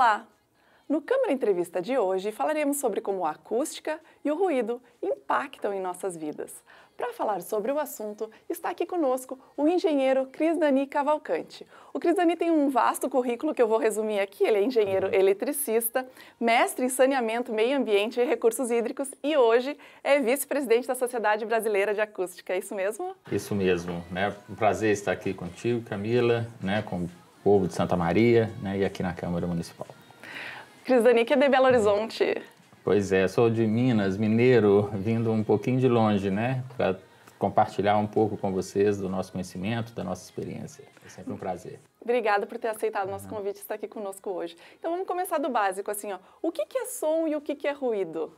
Olá! No Câmara Entrevista de hoje falaremos sobre como a acústica e o ruído impactam em nossas vidas. Para falar sobre o assunto, está aqui conosco o engenheiro Cris Dani Cavalcante. O Cris Dani tem um vasto currículo que eu vou resumir aqui. Ele é engenheiro uhum. eletricista, mestre em saneamento, meio ambiente e recursos hídricos e hoje é vice-presidente da Sociedade Brasileira de Acústica. É isso mesmo? Isso mesmo. Né? Um prazer estar aqui contigo, Camila, né? com povo de Santa Maria né, e aqui na Câmara Municipal. Crisdanique é de Belo Horizonte. Pois é, sou de Minas, mineiro, vindo um pouquinho de longe, né? Para compartilhar um pouco com vocês do nosso conhecimento, da nossa experiência. É sempre um prazer. Obrigada por ter aceitado o nosso convite e estar aqui conosco hoje. Então vamos começar do básico, assim, ó. O que, é som e o que é ruído?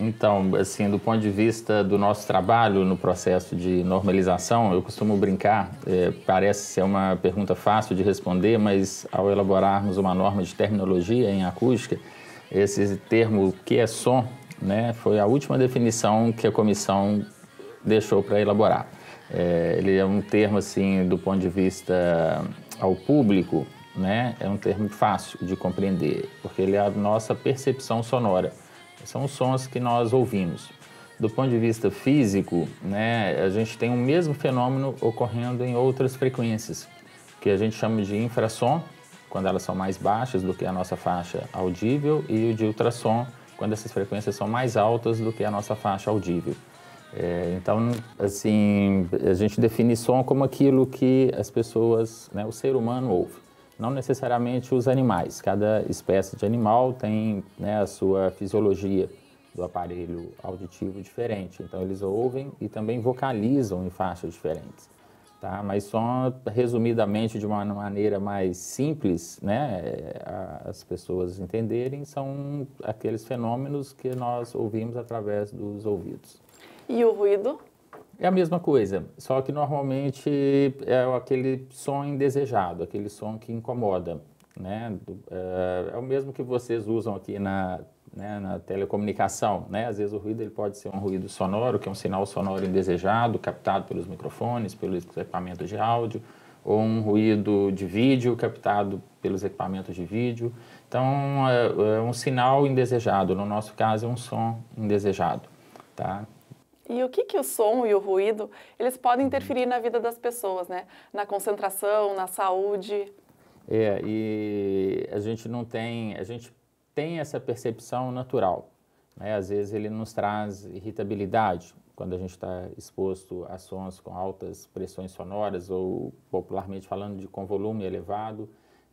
Então, assim, do ponto de vista do nosso trabalho no processo de normalização, eu costumo brincar, é, parece ser uma pergunta fácil de responder, mas ao elaborarmos uma norma de terminologia em acústica, esse termo que é som, né, foi a última definição que a comissão deixou para elaborar. É, ele é um termo, assim, do ponto de vista ao público, né, é um termo fácil de compreender, porque ele é a nossa percepção sonora. São os sons que nós ouvimos. Do ponto de vista físico, né, a gente tem o mesmo fenômeno ocorrendo em outras frequências, que a gente chama de infrassom, quando elas são mais baixas do que a nossa faixa audível, e o de ultrassom, quando essas frequências são mais altas do que a nossa faixa audível. É, então, assim, a gente define som como aquilo que as pessoas, né, o ser humano ouve não necessariamente os animais. Cada espécie de animal tem né, a sua fisiologia do aparelho auditivo diferente. Então, eles ouvem e também vocalizam em faixas diferentes. Tá? Mas só resumidamente, de uma maneira mais simples, né, é, as pessoas entenderem, são aqueles fenômenos que nós ouvimos através dos ouvidos. E o ruído? É a mesma coisa, só que normalmente é aquele som indesejado, aquele som que incomoda. Né? Eh, é o mesmo que vocês usam aqui na, né, na telecomunicação. Né? Às vezes o ruído ele pode ser um ruído sonoro, que é um sinal sonoro indesejado, captado pelos microfones, pelos equipamentos de áudio, ou um ruído de vídeo, captado pelos equipamentos de vídeo. Então, é, é um sinal indesejado. No nosso caso, é um som indesejado. Tá? e o que, que o som e o ruído eles podem uhum. interferir na vida das pessoas, né? Na concentração, na saúde. É, e a gente não tem, a gente tem essa percepção natural. Né? Às vezes ele nos traz irritabilidade quando a gente está exposto a sons com altas pressões sonoras ou popularmente falando de com volume elevado.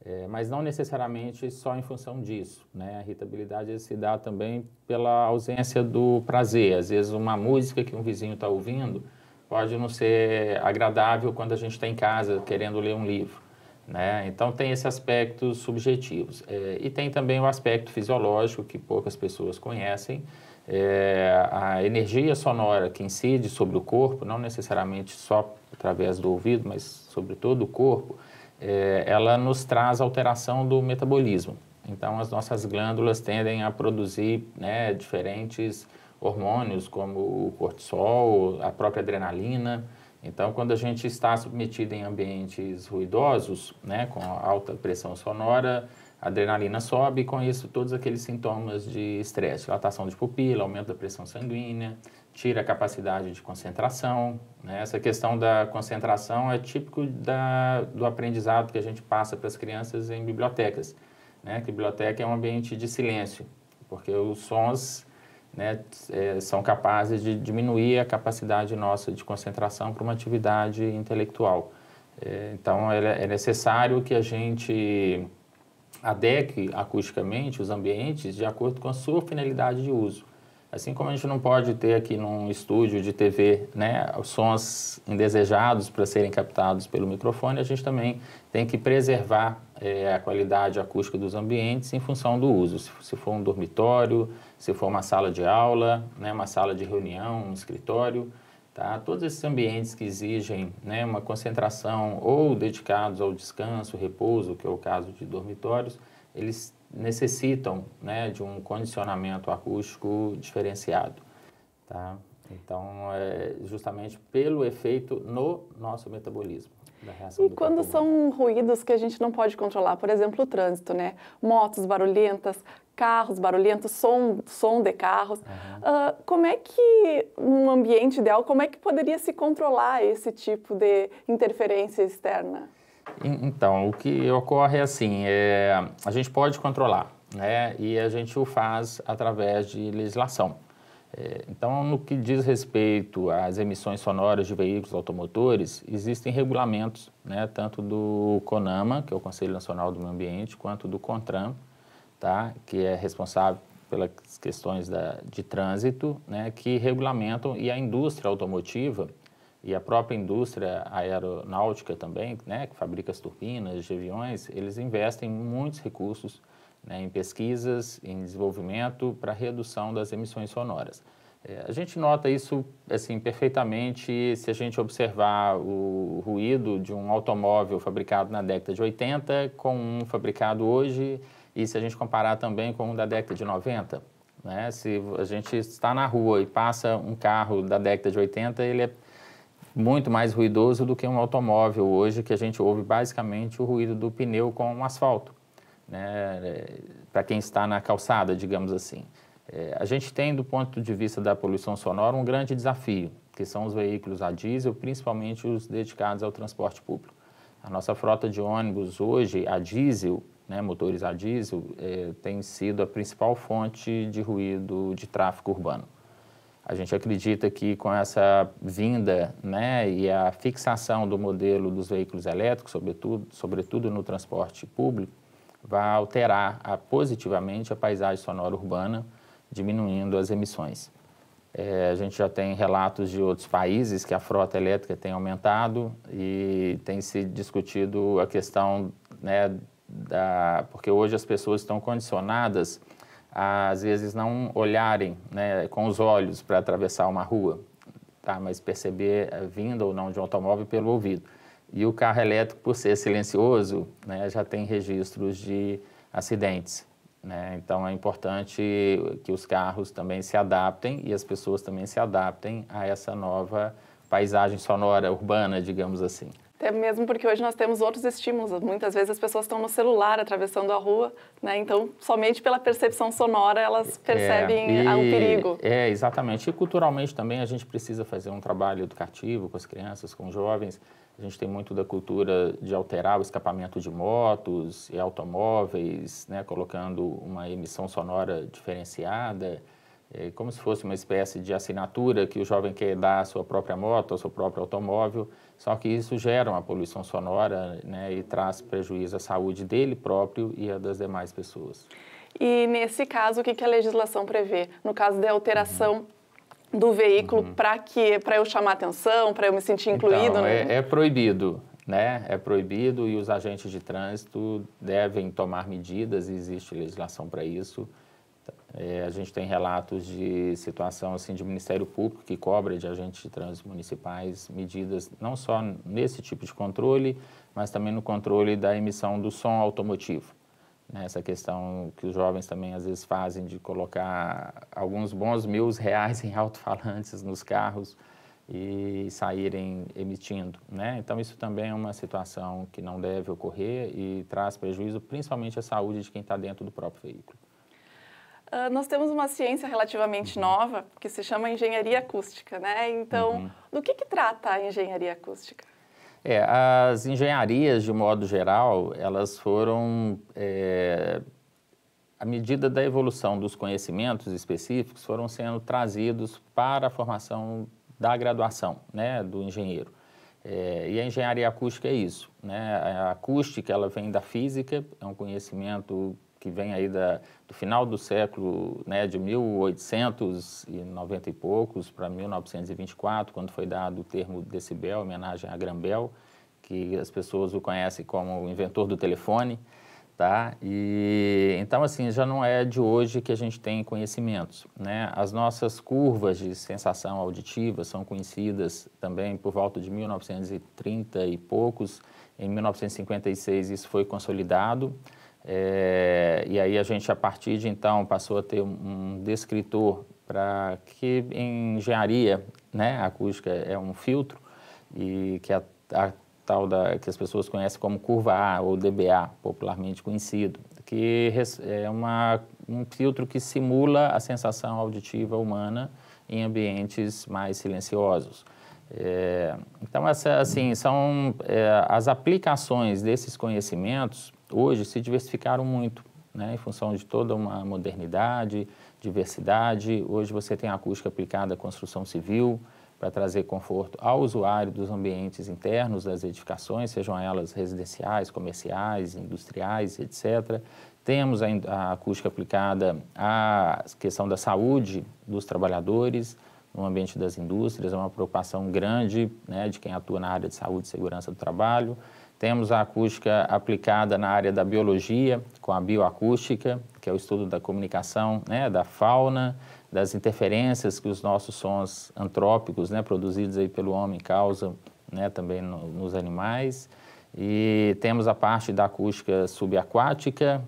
É, mas não necessariamente só em função disso. Né? A irritabilidade se dá também pela ausência do prazer. Às vezes, uma música que um vizinho está ouvindo pode não ser agradável quando a gente está em casa querendo ler um livro. Né? Então, tem esses aspectos subjetivos. É, e tem também o aspecto fisiológico, que poucas pessoas conhecem. É, a energia sonora que incide sobre o corpo, não necessariamente só através do ouvido, mas sobre todo o corpo, é, ela nos traz alteração do metabolismo. Então, as nossas glândulas tendem a produzir né, diferentes hormônios, como o cortisol, a própria adrenalina. Então, quando a gente está submetido em ambientes ruidosos, né, com alta pressão sonora, a adrenalina sobe e, com isso, todos aqueles sintomas de estresse, dilatação de pupila, aumento da pressão sanguínea, tira a capacidade de concentração. Né? Essa questão da concentração é típico da, do aprendizado que a gente passa para as crianças em bibliotecas. Né? Que biblioteca é um ambiente de silêncio, porque os sons né, é, são capazes de diminuir a capacidade nossa de concentração para uma atividade intelectual. É, então, é, é necessário que a gente adeque acusticamente os ambientes de acordo com a sua finalidade de uso. Assim como a gente não pode ter aqui num estúdio de TV né, sons indesejados para serem captados pelo microfone, a gente também tem que preservar é, a qualidade acústica dos ambientes em função do uso. Se, se, for um dormitório, se for uma sala de aula, né, uma sala de reunião, um escritório, tá? todos esses ambientes que exigem né, uma concentração ou dedicados ao descanso, repouso, que é o caso de dormitórios, eles necessitam né, de um condicionamento acústico diferenciado. Tá? Então, é justamente pelo efeito no nosso metabolismo. E quando são ruídos que a gente não pode controlar, por exemplo, o trânsito, né? Motos barulhentas, carros barulhentos, som, som de carros. Uhum. Uh, como é que, num ambiente ideal, como é que poderia se controlar esse tipo de interferência externa? Então, o que ocorre é assim, é, a gente pode controlar, né? E a gente o faz através de legislação. É, então, no que diz respeito às emissões sonoras de veículos automotores, existem regulamentos, né? Tanto do CONAMA, que é o Conselho Nacional do Meio Ambiente, quanto do CONTRAN, tá? Que é responsável pelas questões da, de trânsito, né? Que regulamentam e a indústria automotiva e a própria indústria aeronáutica também, né, que fabrica as turbinas de aviões, eles investem muitos recursos né, em pesquisas, em desenvolvimento para redução das emissões sonoras. É, a gente nota isso assim perfeitamente se a gente observar o ruído de um automóvel fabricado na década de 80 com um fabricado hoje e se a gente comparar também com um da década de 90. Né? Se a gente está na rua e passa um carro da década de 80, ele é muito mais ruidoso do que um automóvel hoje, que a gente ouve basicamente o ruído do pneu com o asfalto, né? para quem está na calçada, digamos assim. É, a gente tem, do ponto de vista da poluição sonora, um grande desafio, que são os veículos a diesel, principalmente os dedicados ao transporte público. A nossa frota de ônibus hoje, a diesel, né, motores a diesel, é, tem sido a principal fonte de ruído de tráfego urbano. A gente acredita que com essa vinda né, e a fixação do modelo dos veículos elétricos, sobretudo, sobretudo no transporte público, vai alterar a, positivamente a paisagem sonora urbana, diminuindo as emissões. É, a gente já tem relatos de outros países que a frota elétrica tem aumentado e tem se discutido a questão né, da. Porque hoje as pessoas estão condicionadas às vezes não olharem né, com os olhos para atravessar uma rua, tá? mas perceber a eh, vinda ou não de um automóvel pelo ouvido. E o carro elétrico, por ser silencioso, né, já tem registros de acidentes. Né? Então é importante que os carros também se adaptem e as pessoas também se adaptem a essa nova paisagem sonora urbana, digamos assim. Até mesmo porque hoje nós temos outros estímulos. Muitas vezes as pessoas estão no celular atravessando a rua, né? Então, somente pela percepção sonora elas é, percebem é, o um perigo. É, exatamente. E culturalmente também a gente precisa fazer um trabalho educativo com as crianças, com os jovens. A gente tem muito da cultura de alterar o escapamento de motos e automóveis, né? Colocando uma emissão sonora diferenciada é como se fosse uma espécie de assinatura que o jovem quer dar à sua própria moto, ao seu próprio automóvel, só que isso gera uma poluição sonora né, e traz prejuízo à saúde dele próprio e à das demais pessoas. E nesse caso, o que, que a legislação prevê? No caso da alteração uhum. do veículo, uhum. para que para eu chamar atenção, para eu me sentir então, incluído? Então, é, é proibido. Né? É proibido e os agentes de trânsito devem tomar medidas, e existe legislação para isso, é, a gente tem relatos de situação assim de Ministério Público que cobra de agentes de municipais medidas não só nesse tipo de controle, mas também no controle da emissão do som automotivo. nessa né? Essa questão que os jovens também às vezes fazem de colocar alguns bons mil reais em alto-falantes nos carros e saírem emitindo, né? Então isso também é uma situação que não deve ocorrer e traz prejuízo principalmente à saúde de quem está dentro do próprio veículo. Uh, nós temos uma ciência relativamente uhum. nova que se chama engenharia acústica, né? Então, uhum. do que, que trata a engenharia acústica? É, as engenharias, de modo geral, elas foram, é, à medida da evolução dos conhecimentos específicos, foram sendo trazidos para a formação da graduação, né, do engenheiro. É, e a engenharia acústica é isso, né? A acústica ela vem da física, é um conhecimento que vem aí da, do final do século, né, de 1890 e poucos para 1924, quando foi dado o termo decibel, homenagem a Grambel, que as pessoas o conhecem como o inventor do telefone, tá? E então assim, já não é de hoje que a gente tem conhecimentos, né? As nossas curvas de sensação auditiva são conhecidas também por volta de 1930 e poucos. Em 1956 isso foi consolidado é, e aí a gente, a partir de então, passou a ter um descritor para que em engenharia, né, acústica é um filtro e que a, a tal da que as pessoas conhecem como curva A ou DBA, popularmente conhecido, que é uma, um filtro que simula a sensação auditiva humana em ambientes mais silenciosos. É, então, essa, assim, são é, as aplicações desses conhecimentos hoje se diversificaram muito, né, em função de toda uma modernidade, diversidade. Hoje você tem acústica aplicada à construção civil para trazer conforto ao usuário dos ambientes internos das edificações, sejam elas residenciais, comerciais, industriais, etc. Temos a, a acústica aplicada à questão da saúde dos trabalhadores, no ambiente das indústrias, é uma preocupação grande né, de quem atua na área de saúde e segurança do trabalho. Temos a acústica aplicada na área da biologia, com a bioacústica, que é o estudo da comunicação, né, da fauna, das interferências que os nossos sons antrópicos, né, produzidos aí pelo homem, causam né, também no, nos animais. E temos a parte da acústica subaquática,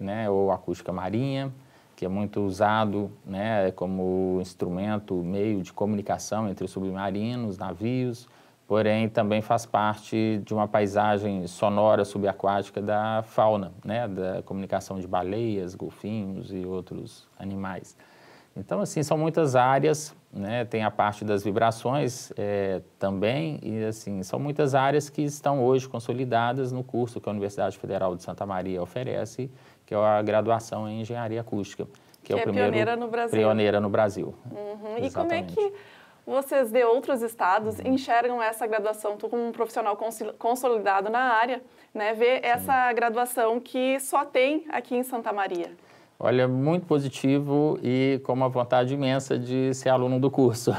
né, ou acústica marinha, que é muito usado né, como instrumento, meio de comunicação entre os submarinos, navios, porém também faz parte de uma paisagem sonora subaquática da fauna, né, da comunicação de baleias, golfinhos e outros animais. Então, assim, são muitas áreas, né, tem a parte das vibrações é, também, e assim, são muitas áreas que estão hoje consolidadas no curso que a Universidade Federal de Santa Maria oferece, que é a graduação em Engenharia Acústica, que, é que é, o é primeiro... Pioneira no Brasil. Pioneira no Brasil. Uhum. E como é que vocês de outros estados uhum. enxergam essa graduação, tu como um profissional consolidado na área, né, essa graduação que só tem aqui em Santa Maria? Olha, muito positivo e com uma vontade imensa de ser aluno do curso.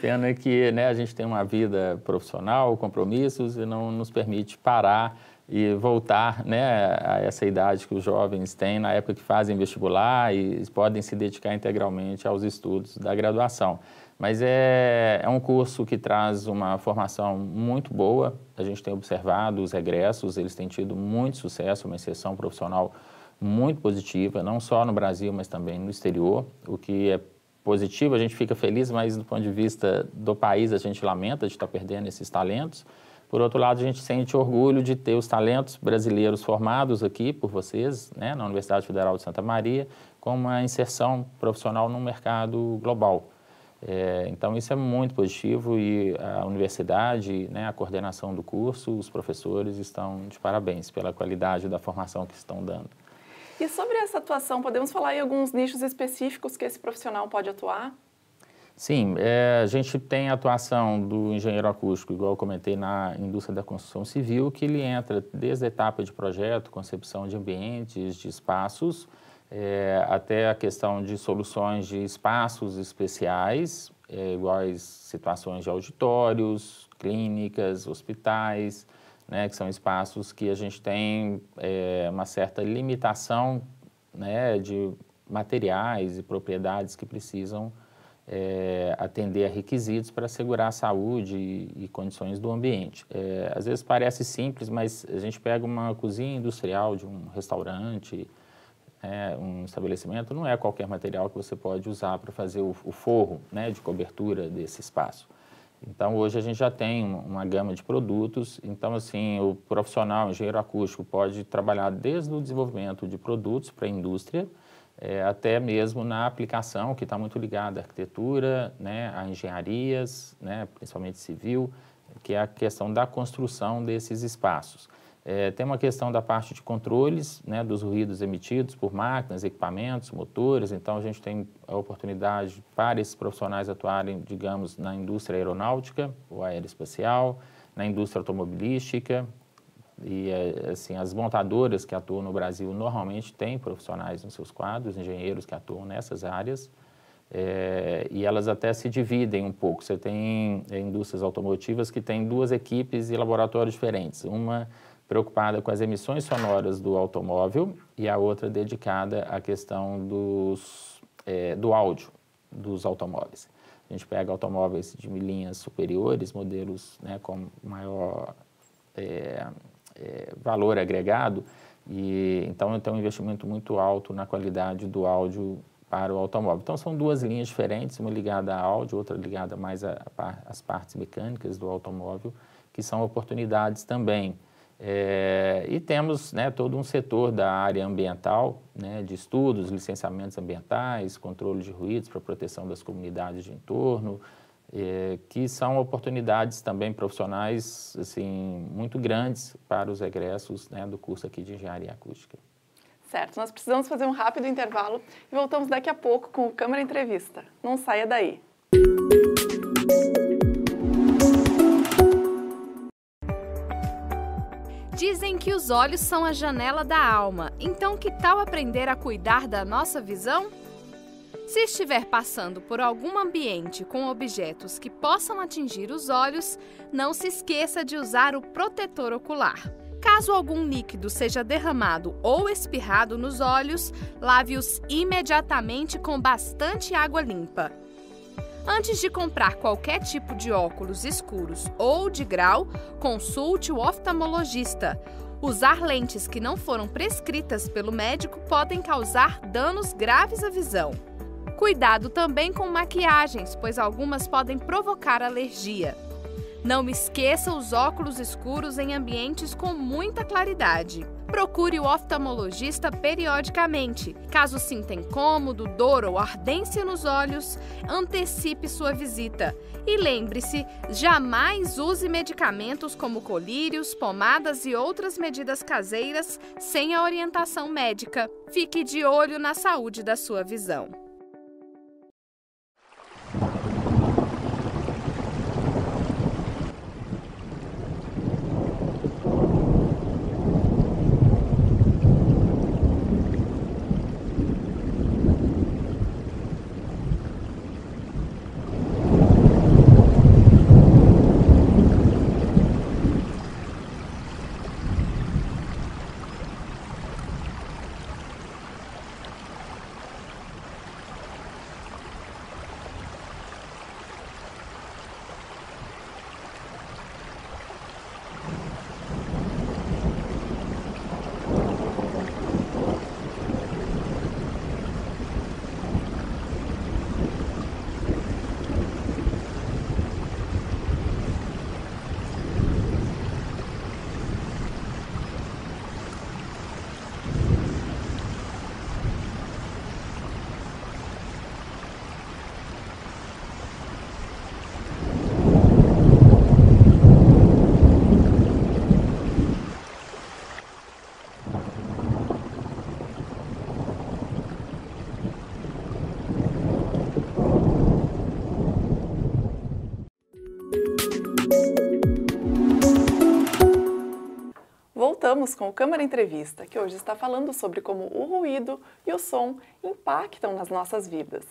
Pena que né, a gente tem uma vida profissional, compromissos, e não nos permite parar e voltar né, a essa idade que os jovens têm na época que fazem vestibular e podem se dedicar integralmente aos estudos da graduação. Mas é, é um curso que traz uma formação muito boa. A gente tem observado os regressos, eles têm tido muito sucesso, uma inserção profissional muito positiva, não só no Brasil, mas também no exterior. O que é positivo, a gente fica feliz, mas do ponto de vista do país, a gente lamenta de estar perdendo esses talentos. Por outro lado, a gente sente orgulho de ter os talentos brasileiros formados aqui por vocês, né, na Universidade Federal de Santa Maria, com uma inserção profissional no mercado global. É, então, isso é muito positivo e a universidade, né, a coordenação do curso, os professores estão de parabéns pela qualidade da formação que estão dando. E sobre essa atuação, podemos falar em alguns nichos específicos que esse profissional pode atuar? Sim, é, a gente tem a atuação do engenheiro acústico, igual eu comentei, na indústria da construção civil, que ele entra desde a etapa de projeto, concepção de ambientes, de espaços, é, até a questão de soluções de espaços especiais, é, iguais situações de auditórios, clínicas, hospitais, né, que são espaços que a gente tem é, uma certa limitação né, de materiais e propriedades que precisam é, atender a requisitos para assegurar a saúde e, e condições do ambiente. É, às vezes parece simples, mas a gente pega uma cozinha industrial de um restaurante, é, um estabelecimento, não é qualquer material que você pode usar para fazer o, o forro né, de cobertura desse espaço. Então, hoje a gente já tem uma gama de produtos. Então, assim, o profissional, o engenheiro acústico, pode trabalhar desde o desenvolvimento de produtos para a indústria, é, até mesmo na aplicação, que está muito ligada à arquitetura, né, a engenharias, né, principalmente civil, que é a questão da construção desses espaços. É, tem uma questão da parte de controles, né, dos ruídos emitidos por máquinas, equipamentos, motores. Então, a gente tem a oportunidade para esses profissionais atuarem, digamos, na indústria aeronáutica ou aeroespacial, na indústria automobilística. E, é, assim, as montadoras que atuam no Brasil normalmente têm profissionais nos seus quadros, engenheiros que atuam nessas áreas. É, e elas até se dividem um pouco. Você tem é, indústrias automotivas que têm duas equipes e laboratórios diferentes. Uma preocupada com as emissões sonoras do automóvel e a outra dedicada à questão dos, é, do áudio dos automóveis. A gente pega automóveis de linhas superiores, modelos né, com maior é, é, valor agregado, e então tem um investimento muito alto na qualidade do áudio para o automóvel. Então são duas linhas diferentes, uma ligada a áudio, outra ligada mais às partes mecânicas do automóvel, que são oportunidades também. É, e temos né, todo um setor da área ambiental, né, de estudos, licenciamentos ambientais, controle de ruídos para proteção das comunidades de entorno, é, que são oportunidades também profissionais assim, muito grandes para os egressos né, do curso aqui de Engenharia Acústica. Certo, nós precisamos fazer um rápido intervalo e voltamos daqui a pouco com o Câmara Entrevista. Não saia daí! Música Dizem que os olhos são a janela da alma, então que tal aprender a cuidar da nossa visão? Se estiver passando por algum ambiente com objetos que possam atingir os olhos, não se esqueça de usar o protetor ocular. Caso algum líquido seja derramado ou espirrado nos olhos, lave-os imediatamente com bastante água limpa. Antes de comprar qualquer tipo de óculos escuros ou de grau, consulte o oftalmologista. Usar lentes que não foram prescritas pelo médico podem causar danos graves à visão. Cuidado também com maquiagens, pois algumas podem provocar alergia. Não esqueça os óculos escuros em ambientes com muita claridade procure o oftalmologista periodicamente. Caso sinta incômodo, dor ou ardência nos olhos, antecipe sua visita. E lembre-se, jamais use medicamentos como colírios, pomadas e outras medidas caseiras sem a orientação médica. Fique de olho na saúde da sua visão. Vamos com o Câmara Entrevista, que hoje está falando sobre como o ruído e o som impactam nas nossas vidas.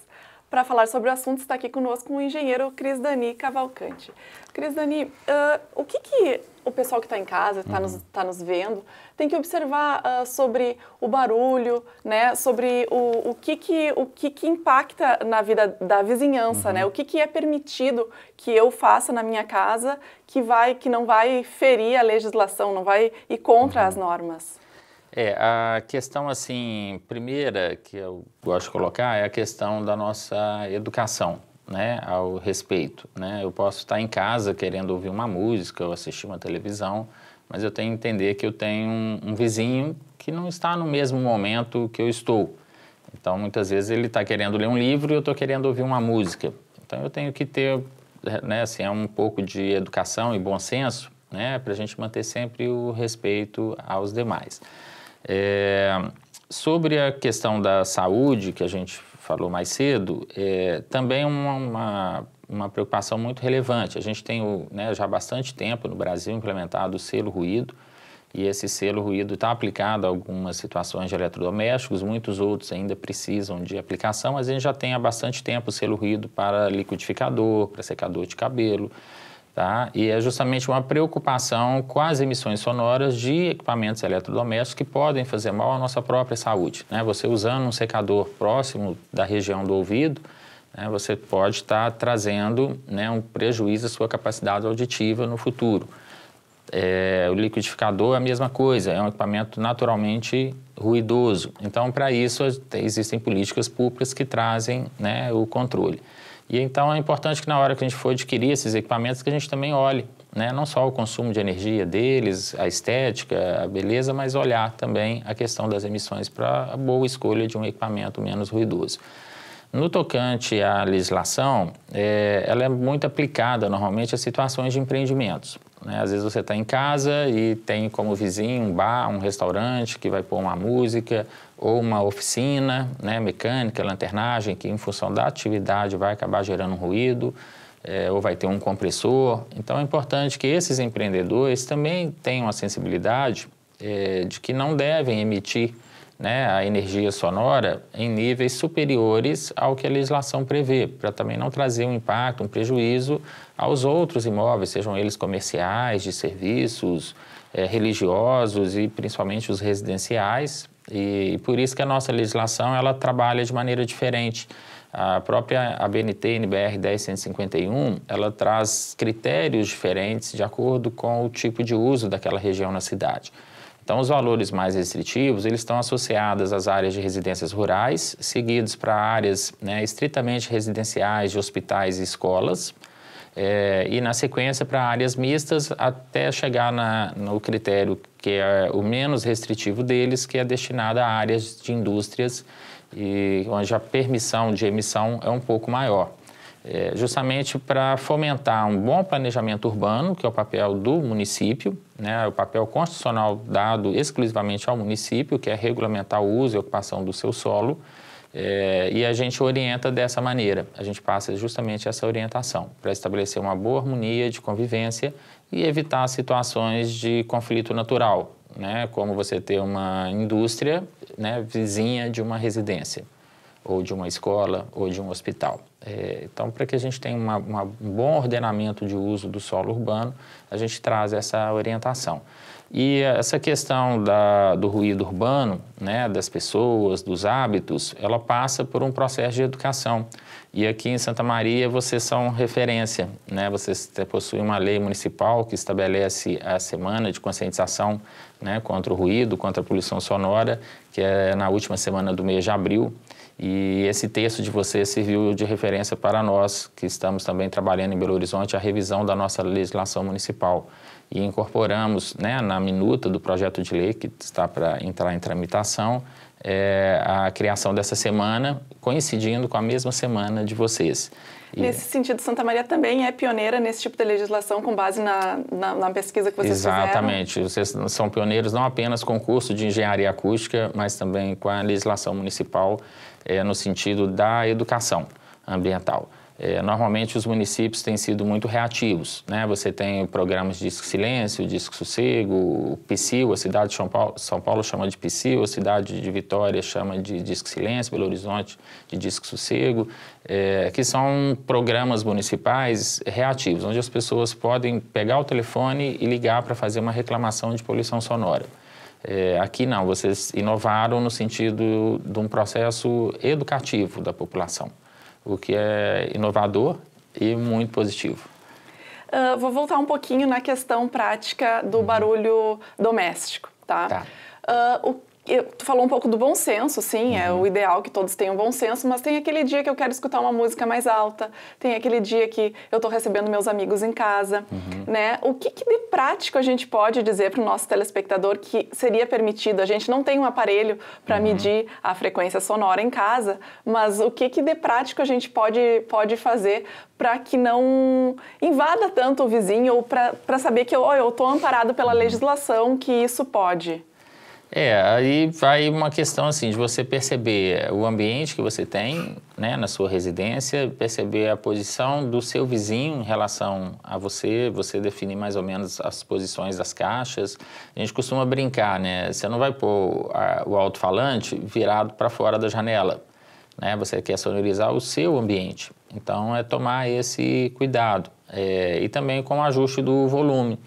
Para falar sobre o assunto, está aqui conosco o engenheiro Cris Dani Cavalcante. Cris Dani, uh, ah, o que, que o pessoal que está em casa, está uhum. nos, tá nos vendo, tem que observar uh, sobre o barulho, né? sobre o, o, que, que, o que, que impacta na vida da vizinhança, né? uhum. né? o que, que é permitido que eu faça na minha casa que, vai, que não vai ferir a legislação, não vai ir contra uhum. as normas? É, a questão assim, primeira que eu gosto de colocar é a questão da nossa educação, né, ao respeito, né? Eu posso estar em casa querendo ouvir uma música ou assistir uma televisão, mas eu tenho que entender que eu tenho um, um vizinho que não está no mesmo momento que eu estou. Então, muitas vezes ele está querendo ler um livro e eu estou querendo ouvir uma música. Então, eu tenho que ter, né, assim, é um pouco de educação e bom senso, né, para a gente manter sempre o respeito aos demais. É, sobre a questão da saúde, que a gente falou mais cedo, é, também é uma, uma, uma, preocupação muito relevante. A gente tem o, né, já há bastante tempo no Brasil implementado o selo ruído, e esse selo ruído está aplicado a algumas situações de eletrodomésticos, muitos outros ainda precisam de aplicação, mas a gente já tem há bastante tempo o selo ruído para liquidificador, para secador de cabelo. Tá? E é justamente uma preocupação com as emissões sonoras de equipamentos eletrodomésticos que podem fazer mal à nossa própria saúde. Né? Você usando um secador próximo da região do ouvido, né, você pode estar tá trazendo né, um prejuízo à sua capacidade auditiva no futuro. É, o liquidificador é a mesma coisa, é um equipamento naturalmente ruidoso. Então, para isso, existem políticas públicas que trazem né, o controle. E então é importante que na hora que a gente for adquirir esses equipamentos, que a gente também olhe, né? não só o consumo de energia deles, a estética, a beleza, mas olhar também a questão das emissões para a boa escolha de um equipamento menos ruidoso. No tocante à legislação, é, ela é muito aplicada normalmente a situações de empreendimentos. Né? Às vezes você está em casa e tem como vizinho um bar, um restaurante que vai pôr uma música ou uma oficina né, mecânica, lanternagem, que em função da atividade vai acabar gerando ruído é, ou vai ter um compressor. Então é importante que esses empreendedores também tenham a sensibilidade é, de que não devem emitir né, a energia sonora em níveis superiores ao que a legislação prevê, para também não trazer um impacto, um prejuízo aos outros imóveis, sejam eles comerciais, de serviços, é, religiosos e principalmente os residenciais. E, e, por isso que a nossa legislação ela trabalha de maneira diferente. A própria ABNT NBR 1051, ela traz critérios diferentes de acordo com o tipo de uso daquela região na cidade. Então, os valores mais restritivos, eles estão associados às áreas de residências rurais, seguidos para áreas né, estritamente residenciais de hospitais e escolas, é, e na sequência para áreas mistas até chegar na, no critério que é o menos restritivo deles, que é destinado a áreas de indústrias e onde a permissão de emissão é um pouco maior é, justamente para fomentar um bom planejamento urbano, que é o papel do município, né, o papel constitucional dado exclusivamente ao município, que é regulamentar o uso e ocupação do seu solo, é, e a gente orienta dessa maneira, a gente passa justamente essa orientação, para estabelecer uma boa harmonia de convivência e evitar situações de conflito natural, né, como você ter uma indústria né, vizinha de uma residência, ou de uma escola, ou de um hospital. É, então, para que a gente tenha uma, uma, um bom ordenamento de uso do solo urbano, a gente traz essa orientação. E essa questão da, do ruído urbano, né, das pessoas, dos hábitos, ela passa por um processo de educação. E aqui em Santa Maria vocês são referência, né? Vocês possuem uma lei municipal que estabelece a semana de conscientização, né, contra o ruído, contra a poluição sonora, que é na última semana do mês de abril. E esse texto de você serviu de referência para nós, que estamos também trabalhando em Belo Horizonte, a revisão da nossa legislação municipal e incorporamos né, na minuta do projeto de lei que está para entrar em tramitação é, a criação dessa semana, coincidindo com a mesma semana de vocês. E... Nesse sentido, Santa Maria também é pioneira nesse tipo de legislação com base na, na, na pesquisa que vocês Exatamente. fizeram. Exatamente. Vocês são pioneiros não apenas com o curso de engenharia acústica, mas também com a legislação municipal é, no sentido da educação ambiental. É, normalmente os municípios têm sido muito reativos, né? Você tem programas de Disco Silêncio, Disco Sossego, o PSIL, a cidade de São Paulo, São Paulo chama de PSIL, a cidade de Vitória chama de Disco Silêncio, Belo Horizonte de Disco Sossego, é, que são programas municipais reativos, onde as pessoas podem pegar o telefone e ligar para fazer uma reclamação de poluição sonora. É, aqui não, vocês inovaram no sentido de um processo educativo da população o que é inovador e muito positivo. Uh, vou voltar um pouquinho na questão prática do uhum. barulho doméstico, tá? tá. Uh, o tu falou um pouco do bom senso, sim, é uhum. o ideal que todos tenham bom senso, mas tem aquele dia que eu quero escutar uma música mais alta, tem aquele dia que eu estou recebendo meus amigos em casa, uhum. né? O que, que, de prático a gente pode dizer para o nosso telespectador que seria permitido? A gente não tem um aparelho para uhum. medir a frequência sonora em casa, mas o que, que de prático a gente pode, pode fazer para que não invada tanto o vizinho ou para saber que oh, eu estou amparado pela uhum. legislação que isso pode? É, aí vai uma questão assim de você perceber o ambiente que você tem, né, na sua residência, perceber a posição do seu vizinho em relação a você, você definir mais ou menos as posições das caixas. A gente costuma brincar, né? Você não vai pôr a, o alto-falante virado para fora da janela, né? Você quer sonorizar o seu ambiente. Então é tomar esse cuidado é, e também com o ajuste do volume,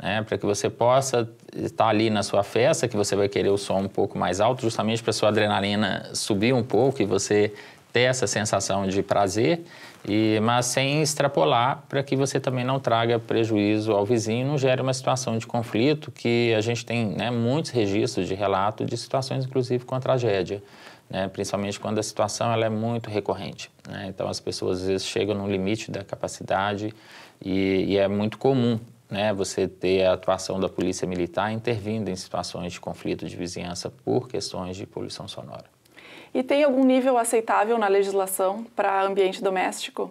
né, para que você possa está ali na sua festa, que você vai querer o som um pouco mais alto, justamente para sua adrenalina subir um pouco e você ter essa sensação de prazer, e, mas sem extrapolar para que você também não traga prejuízo ao vizinho, não gere uma situação de conflito, que a gente tem né, muitos registros de relato de situações, inclusive, com a tragédia. Né, principalmente quando a situação ela é muito recorrente. Né? Então, as pessoas às vezes chegam no limite da capacidade e, e é muito comum né, você ter a atuação da polícia militar intervindo em situações de conflito de vizinhança por questões de poluição sonora. E tem algum nível aceitável na legislação para ambiente doméstico?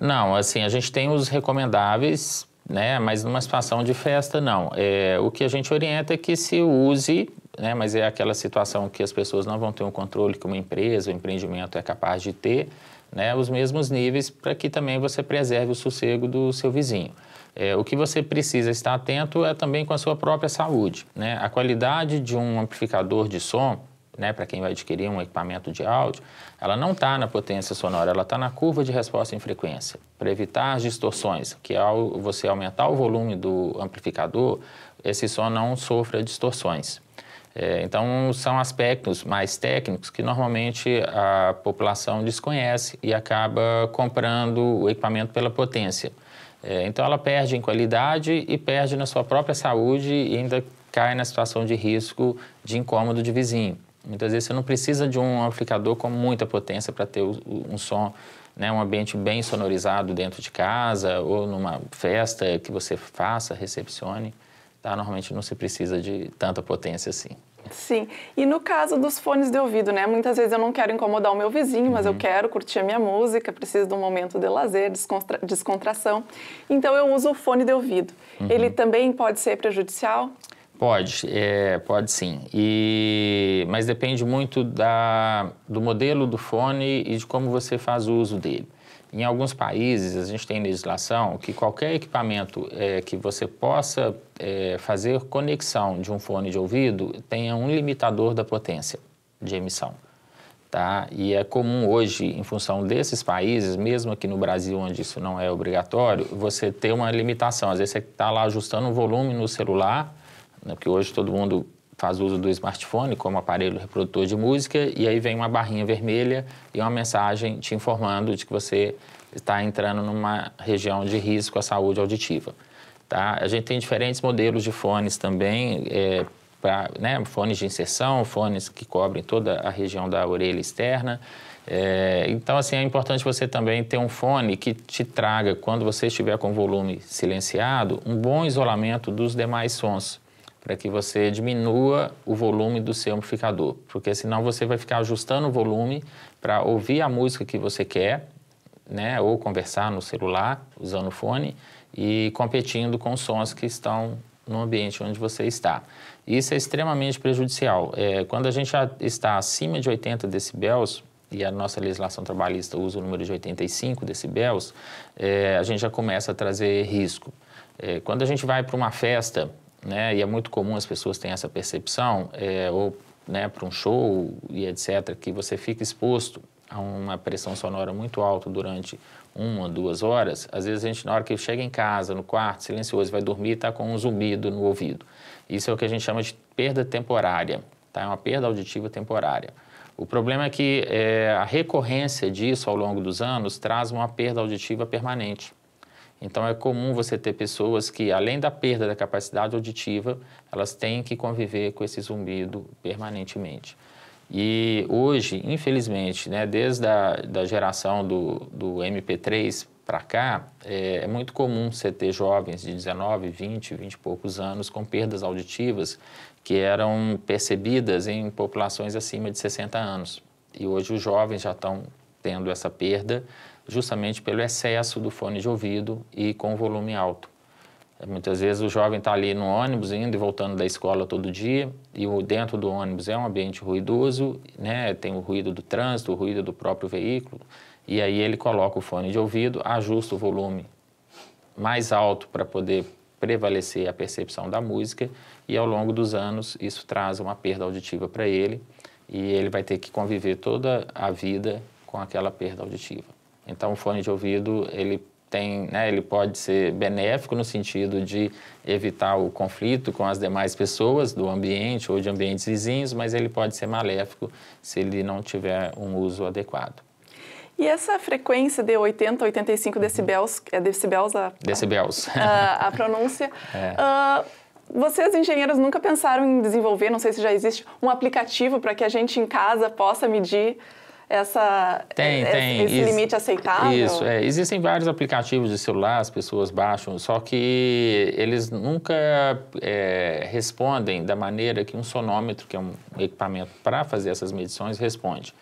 Não, assim, a gente tem os recomendáveis, né, mas numa situação de festa, não. É, o que a gente orienta é que se use, né, mas é aquela situação que as pessoas não vão ter um controle que uma empresa, o um empreendimento é capaz de ter, né, os mesmos níveis para que também você preserve o sossego do seu vizinho. É, o que você precisa estar atento é também com a sua própria saúde. Né? A qualidade de um amplificador de som, né, para quem vai adquirir um equipamento de áudio, ela não está na potência sonora, ela está na curva de resposta em frequência, para evitar as distorções, que é ao você aumentar o volume do amplificador, esse som não sofra distorções. É, então, são aspectos mais técnicos que normalmente a população desconhece e acaba comprando o equipamento pela potência. É, então ela perde em qualidade e perde na sua própria saúde e ainda cai na situação de risco de incômodo de vizinho. Muitas vezes você não precisa de um amplificador com muita potência para ter um som, né, um ambiente bem sonorizado dentro de casa ou numa festa que você faça, recepcione. Tá? Normalmente não se precisa de tanta potência assim. Sim. E no caso dos fones de ouvido, né? Muitas vezes eu não quero incomodar o meu vizinho, mas uhum. eu quero curtir a minha música, preciso de um momento de lazer, descontra descontração. Então eu uso o fone de ouvido. Uhum. Ele também pode ser prejudicial? Pode, é, pode sim. E, mas depende muito da, do modelo do fone e de como você faz o uso dele. Em alguns países, a gente tem legislação que qualquer equipamento é, que você possa é, fazer conexão de um fone de ouvido tenha um limitador da potência de emissão. Tá? E é comum hoje, em função desses países, mesmo aqui no Brasil, onde isso não é obrigatório, você ter uma limitação. Às vezes você está lá ajustando o volume no celular, né? porque hoje todo mundo faz uso do smartphone como aparelho reprodutor de música e aí vem uma barrinha vermelha e uma mensagem te informando de que você está entrando numa região de risco à saúde auditiva. Tá? A gente tem diferentes modelos de fones também, é, pra, né, fones de inserção, fones que cobrem toda a região da orelha externa. É, então, assim, é importante você também ter um fone que te traga, quando você estiver com o volume silenciado, um bom isolamento dos demais sons, para que você diminua o volume do seu amplificador, porque senão você vai ficar ajustando o volume para ouvir a música que você quer, né, ou conversar no celular usando o fone e competindo com sons que estão no ambiente onde você está. Isso é extremamente prejudicial. É, quando a gente já está acima de 80 decibels, e a nossa legislação trabalhista usa o número de 85 decibels, é, a gente já começa a trazer risco. É, quando a gente vai para uma festa né? E é muito comum as pessoas terem essa percepção, é, ou né, para um show e etc, que você fica exposto a uma pressão sonora muito alta durante uma, duas horas, às vezes a gente, na hora que chega em casa, no quarto, silencioso, vai dormir e está com um zumbido no ouvido. Isso é o que a gente chama de perda temporária, tá? É uma perda auditiva temporária. O problema é que é, a recorrência disso ao longo dos anos traz uma perda auditiva permanente. Então, é comum você ter pessoas que, além da perda da capacidade auditiva, elas têm que conviver com esse zumbido permanentemente. E hoje, infelizmente, né, desde a da geração do, do MP3 para cá, é, é, muito comum você ter jovens de 19, 20, 20 e poucos anos com perdas auditivas que eram percebidas em populações acima de 60 anos. E hoje os jovens já estão tendo essa perda justamente pelo excesso do fone de ouvido e com volume alto. Muitas vezes o jovem está ali no ônibus, indo e voltando da escola todo dia, e o dentro do ônibus é um ambiente ruidoso, né? tem o ruído do trânsito, o ruído do próprio veículo, e aí ele coloca o fone de ouvido, ajusta o volume mais alto para poder prevalecer a percepção da música, e ao longo dos anos isso traz uma perda auditiva para ele, e ele vai ter que conviver toda a vida com aquela perda auditiva. Então, o fone de ouvido, ele tem, né, ele pode ser benéfico no sentido de evitar o conflito com as demais pessoas do ambiente ou de ambientes vizinhos, mas ele pode ser maléfico se ele não tiver um uso adequado. E essa frequência de 80 85 decibels, uhum. é decibels a... Decibels. A, a pronúncia. é. uh, vocês, engenheiros, nunca pensaram em desenvolver, não sei se já existe, um aplicativo para que a gente em casa possa medir essa, tem, esse, é, tem. esse limite aceitável? Isso, é. Existem vários aplicativos de celular, as pessoas baixam, só que eles nunca é, respondem da maneira que um sonômetro, que é um equipamento para fazer essas medições, responde.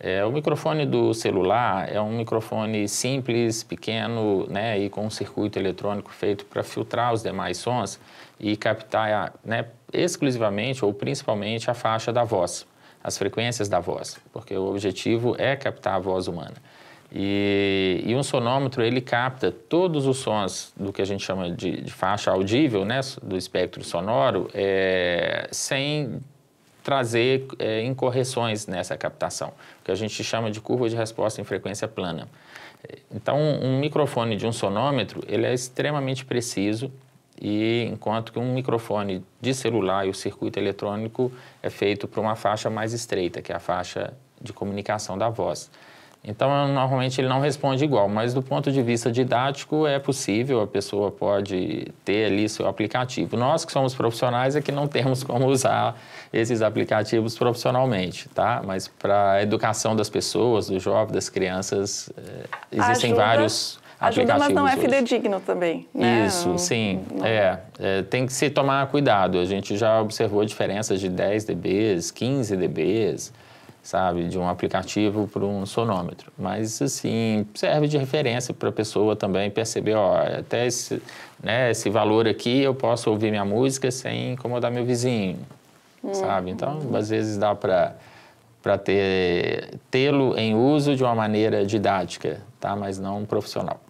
É, o microfone do celular é um microfone simples, pequeno, né, e com um circuito eletrônico feito para filtrar os demais sons e captar né, exclusivamente ou principalmente a faixa da voz as frequências da voz, porque o objetivo é captar a voz humana. E, e um sonômetro, ele capta todos os sons do que a gente chama de, de faixa audível, né, do espectro sonoro, é, sem trazer é, incorreções nessa captação, que a gente chama de curva de resposta em frequência plana. Então, um microfone de um sonômetro, ele é extremamente preciso, e enquanto que um microfone de celular e o circuito eletrônico é feito para uma faixa mais estreita, que é a faixa de comunicação da voz. Então, normalmente ele não responde igual, mas do ponto de vista didático é possível, a pessoa pode ter ali seu aplicativo. Nós que somos profissionais é que não temos como usar esses aplicativos profissionalmente, tá? Mas para a educação das pessoas, dos jovens, das crianças, eh, existem Ajuda. vários Ajuda, mas não é fidedigno também, né? Isso, sim. É, é, tem que se tomar cuidado. A gente já observou diferenças de 10 dBs, 15 dBs, sabe? De um aplicativo para um sonômetro. Mas, assim, serve de referência para a pessoa também perceber, ó, até esse, né, esse valor aqui eu posso ouvir minha música sem incomodar meu vizinho, hum. sabe? Então, uhum. às vezes dá para para ter tê-lo em uso de uma maneira didática, tá? Mas não profissional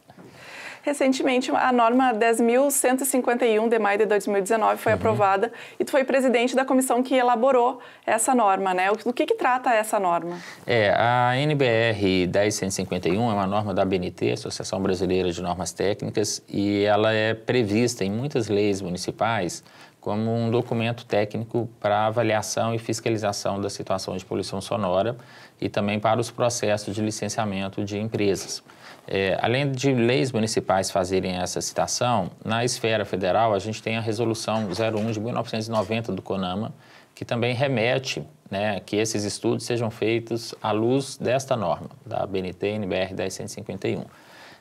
recentemente a norma 10.151 de maio de 2019 foi uhum. aprovada e tu foi presidente da comissão que elaborou essa norma, né? Do que, que trata essa norma? É, a NBR 10.151 é uma norma da ABNT, Associação Brasileira de Normas Técnicas, e ela é prevista em muitas leis municipais como um documento técnico para avaliação e fiscalização da situação de poluição sonora e também para os processos de licenciamento de empresas. É, além de leis municipais fazerem essa citação, na esfera federal a gente tem a Resolução 01 de 1990 do CONAMA, que também remete né, que esses estudos sejam feitos à luz desta norma, da BNT NBR 1051.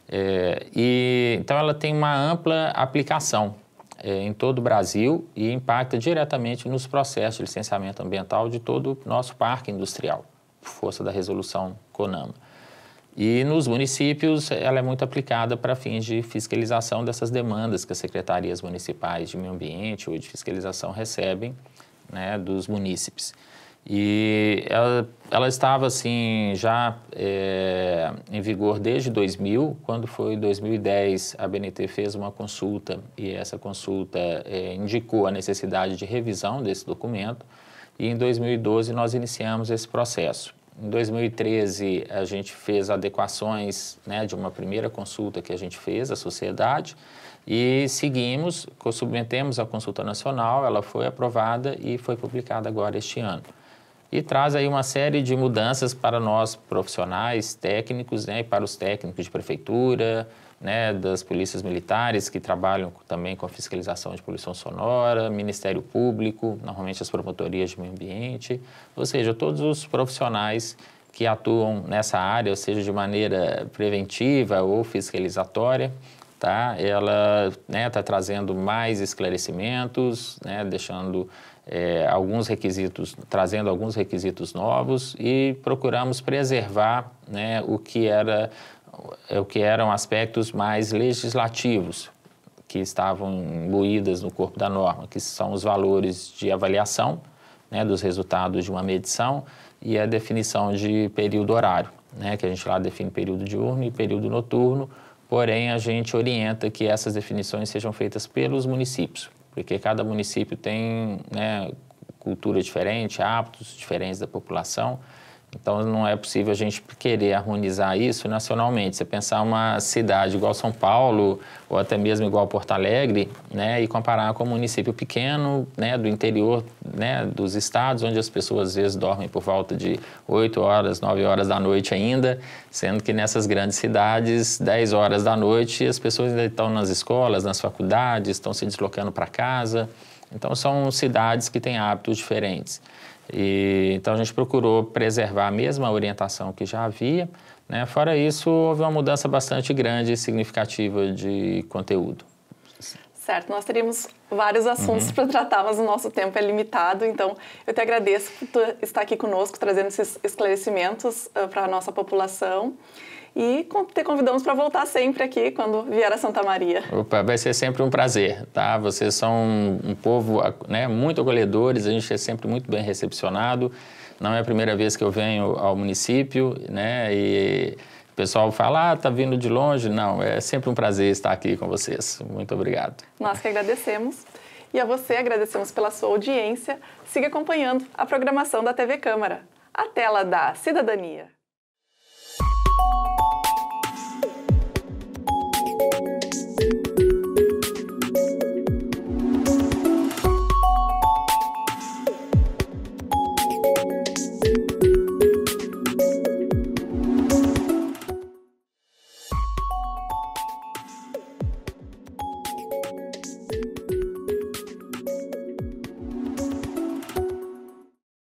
É, e, então ela tem uma ampla aplicação é, em todo o Brasil e impacta diretamente nos processos de licenciamento ambiental de todo o nosso parque industrial, por força da resolução CONAMA. E nos municípios ela é muito aplicada para fins de fiscalização dessas demandas que as secretarias municipais de meio ambiente ou de fiscalização recebem né, dos munícipes. E ela, ela estava assim já é, em vigor desde 2000, quando foi em 2010 a BNT fez uma consulta e essa consulta é, indicou a necessidade de revisão desse documento e em 2012 nós iniciamos esse processo. Em 2013, a gente fez adequações né, de uma primeira consulta que a gente fez à sociedade e seguimos, submetemos a consulta nacional, ela foi aprovada e foi publicada agora este ano. E traz aí uma série de mudanças para nós profissionais, técnicos, né, e para os técnicos de prefeitura, né, das polícias militares que trabalham também com a fiscalização de poluição sonora, Ministério Público, normalmente as promotorias de meio ambiente, ou seja, todos os profissionais que atuam nessa área, ou seja, de maneira preventiva ou fiscalizatória, tá? Ela está né, tá trazendo mais esclarecimentos, né, deixando é, alguns requisitos, trazendo alguns requisitos novos e procuramos preservar né, o que era é o que eram aspectos mais legislativos, que estavam imbuídos no corpo da norma, que são os valores de avaliação né, dos resultados de uma medição e a definição de período horário, né, que a gente lá define período diurno e período noturno, porém a gente orienta que essas definições sejam feitas pelos municípios, porque cada município tem né, cultura diferente, hábitos diferentes da população, então, não é possível a gente querer harmonizar isso nacionalmente. Você pensar uma cidade igual São Paulo, ou até mesmo igual Porto Alegre, né, e comparar com um município pequeno, né, do interior, né, dos estados, onde as pessoas às vezes dormem por volta de 8 horas, 9 horas da noite ainda, sendo que nessas grandes cidades, 10 horas da noite, as pessoas ainda estão nas escolas, nas faculdades, estão se deslocando para casa. Então, são cidades que têm hábitos diferentes. E, então a gente procurou preservar a mesma orientação que já havia. Né? Fora isso, houve uma mudança bastante grande e significativa de conteúdo. Certo, nós teríamos vários assuntos uhum. para tratar, mas o nosso tempo é limitado, então eu te agradeço por estar aqui conosco, trazendo esses esclarecimentos uh, ah, para a nossa população. E te convidamos para voltar sempre aqui quando vier a Santa Maria. Opa, vai ser sempre um prazer, tá? Vocês são um povo né, muito acolhedores, a gente é sempre muito bem recepcionado. Não é a primeira vez que eu venho ao município, né? E o pessoal fala, ah, tá vindo de longe. Não, é sempre um prazer estar aqui com vocês. Muito obrigado. Nós que agradecemos. E a você agradecemos pela sua audiência. Siga acompanhando a programação da TV Câmara. A tela da cidadania.